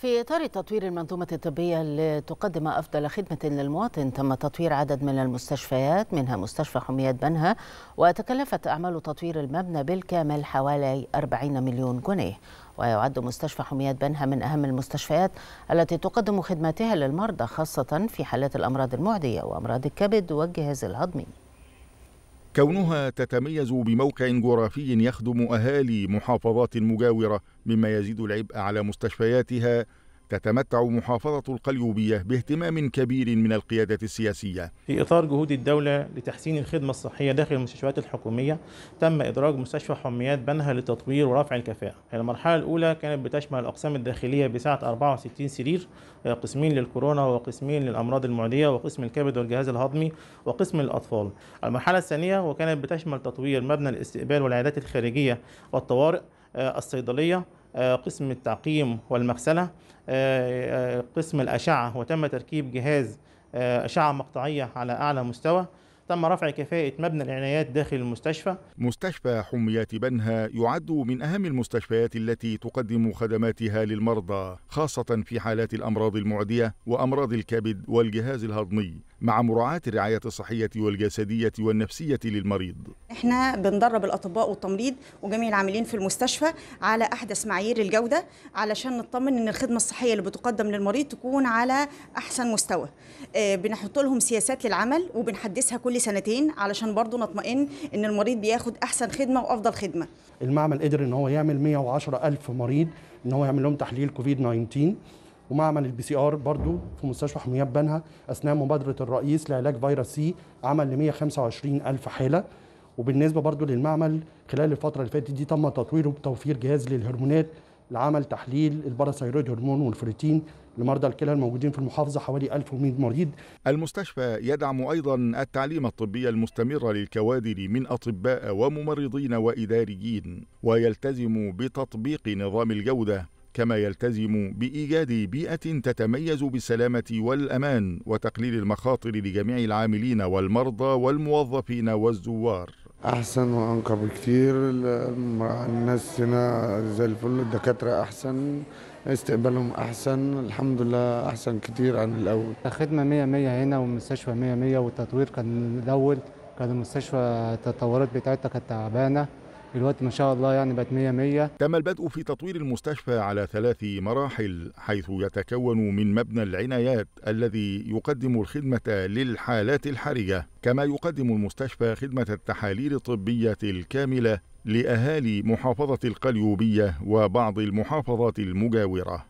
في إطار تطوير المنظومة الطبية لتقدم أفضل خدمة للمواطن تم تطوير عدد من المستشفيات منها مستشفى حميات بنها وتكلفت أعمال تطوير المبنى بالكامل حوالي 40 مليون جنيه ويعد مستشفى حميات بنها من أهم المستشفيات التي تقدم خدماتها للمرضى خاصة في حالات الأمراض المعدية وأمراض الكبد والجهاز الهضمي كونها تتميز بموقع جغرافي يخدم أهالي محافظات مجاورة مما يزيد العبء على مستشفياتها تتمتع محافظة القليوبية باهتمام كبير من القيادة السياسية في إطار جهود الدولة لتحسين الخدمة الصحية داخل المستشفيات الحكومية تم إدراج مستشفى حميات بنها لتطوير ورفع الكفاءة المرحلة الأولى كانت بتشمل الأقسام الداخلية بسعة 64 سرير آه، قسمين للكورونا وقسمين للأمراض المعدية وقسم الكبد والجهاز الهضمي وقسم للأطفال المرحلة الثانية وكانت بتشمل تطوير مبنى الاستقبال والعيادات الخارجية والطوارئ آه، الصيدلية آه، قسم التعقيم والمغسلة آه، آه، قسم الأشعة وتم تركيب جهاز أشعة مقطعية على أعلى مستوى تم رفع كفاءة مبنى العنايات داخل المستشفى مستشفى حميات بنها يعد من أهم المستشفيات التي تقدم خدماتها للمرضى خاصة في حالات الأمراض المعدية وأمراض الكبد والجهاز الهضمي مع مراعاة الرعاية الصحية والجسدية والنفسية للمريض احنا بندرب الأطباء والتمريض وجميع العاملين في المستشفى على أحدث معايير الجودة علشان نطمن أن الخدمة الصحية اللي بتقدم للمريض تكون على أحسن مستوى آه، بنحط لهم سياسات للعمل وبنحدثها كل سنتين علشان برضه نطمئن ان المريض بياخد احسن خدمه وافضل خدمه المعمل قدر ان هو يعمل 110 الف مريض ان هو يعمل لهم تحليل كوفيد 19 ومعمل البي سي ار برضه في مستشفى حميات بنها اثناء مبادره الرئيس لعلاج فيروس سي عمل ل 125 الف حاله وبالنسبه برضو للمعمل خلال الفتره اللي فاتت دي تم تطويره بتوفير جهاز للهرمونات لعمل تحليل الباراثايرويد هرمون والفريتين لمرضى الكلى الموجودين في المحافظة حوالي 1100 مريض المستشفى يدعم أيضا التعليم الطبي المستمر للكوادر من أطباء وممرضين وإداريين ويلتزم بتطبيق نظام الجودة كما يلتزم بايجاد بيئه تتميز بالسلامه والامان وتقليل المخاطر لجميع العاملين والمرضى والموظفين والزوار احسن وانقى بكتير الناس هنا زي الفل الدكاتره احسن استقبالهم احسن الحمد لله احسن كتير عن الاول الخدمه 100 100 هنا والمستشفى 100 100 والتطوير كان الاول كان المستشفى التطورات بتاعتها كانت تعبانه دلوقتي ما شاء الله يعني بقت 100 100 تم البدء في تطوير المستشفى على ثلاث مراحل حيث يتكون من مبنى العنايات الذي يقدم الخدمة للحالات الحرجة كما يقدم المستشفى خدمة التحاليل الطبية الكاملة لأهالي محافظة القليوبية وبعض المحافظات المجاورة